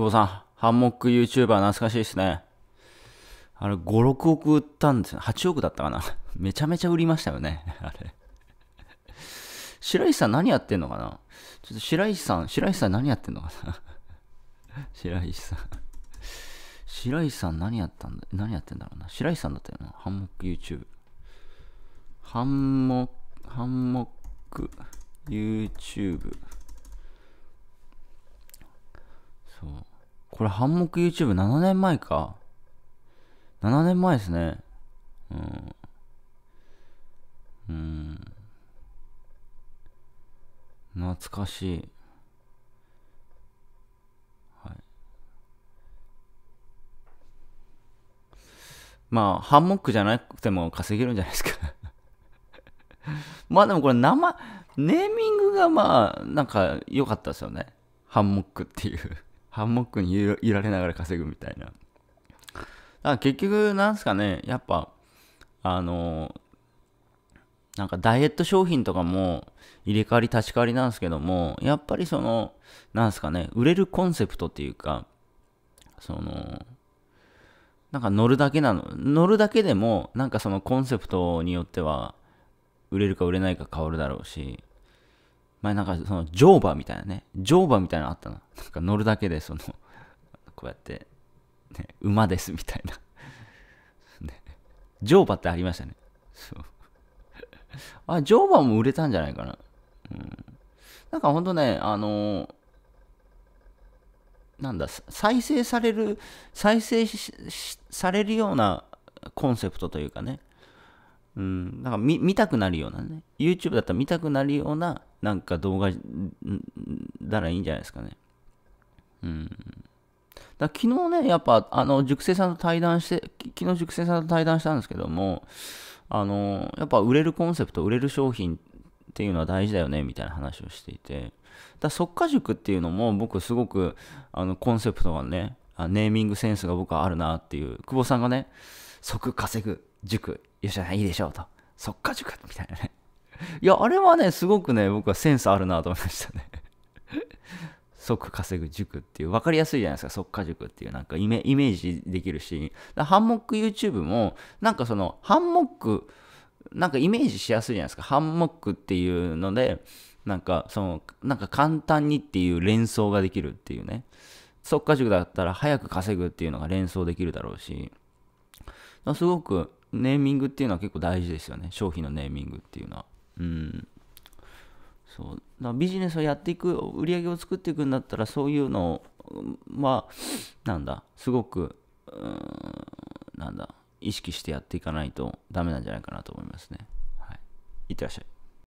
久保さん、ハンモック YouTuber 懐かしいですね。あれ、5、6億売ったんですよ。8億だったかな。めちゃめちゃ売りましたよね。あれ。白石さん何やってんのかなちょっと白石さん、白石さん何やってんのかな 白石さん白石さん何やったんだ、何やってんだろうな。白石さんだったよな。ハンモック YouTube。ハンモック、ハンモック YouTube。そう。これ、半目 YouTube7 年前か。7年前ですね。うん。うん。懐かしい。はい。まあ、ハンモックじゃなくても稼げるんじゃないですか まあでもこれ名前、ネーミングがまあ、なんか良かったですよね。ハンモックっていうハンモックに揺られながら稼ぐみたいな。だから結局、なんすかね、やっぱ、あの、なんかダイエット商品とかも入れ替わり立ち替わりなんですけども、やっぱりその、なんすかね、売れるコンセプトっていうか、その、なんか乗るだけなの、乗るだけでも、なんかそのコンセプトによっては、売れるか売れないか変わるだろうし、前なんかその乗馬みたいなね、乗馬みたいなのあったな。なんか乗るだけでその、こうやって、ね、馬ですみたいな。ね、乗馬ってありましたね。そう。あ、乗馬も売れたんじゃないかな。うん。なんかほんとね、あのー、なんだ、再生される、再生されるようなコンセプトというかね、うん、なんか見見たくなるようなね、YouTube だったら見たくなるような、なんか動画だらいいんじゃないですかね。うん。だ昨日ね、やっぱ、あの、熟成さんと対談して、昨日熟成さんと対談したんですけども、あの、やっぱ売れるコンセプト、売れる商品っていうのは大事だよね、みたいな話をしていて、だ即か。塾っていうのも僕すごく、あの、コンセプトがね、ネーミングセンスが僕はあるなっていう、久保さんがね、即稼ぐ塾、吉田さんいいでしょうと。そっか塾みたいなね。いや、あれはね、すごくね、僕はセンスあるなと思いましたね。即稼ぐ塾っていう、わかりやすいじゃないですか、即稼塾っていう、なんかイメージできるし、ハンモック YouTube も、なんかその、ハンモック、なんかイメージしやすいじゃないですか、ハンモックっていうので、なんかその、なんか簡単にっていう連想ができるっていうね、即稼塾だったら早く稼ぐっていうのが連想できるだろうし、すごくネーミングっていうのは結構大事ですよね。商品のネーミングっていうのは。うん。そう。だビジネスをやっていく、売り上げを作っていくんだったら、そういうのは、なんだ、すごく、うーん、なんだ、意識してやっていかないとダメなんじゃないかなと思いますね。はい。いってらっしゃい。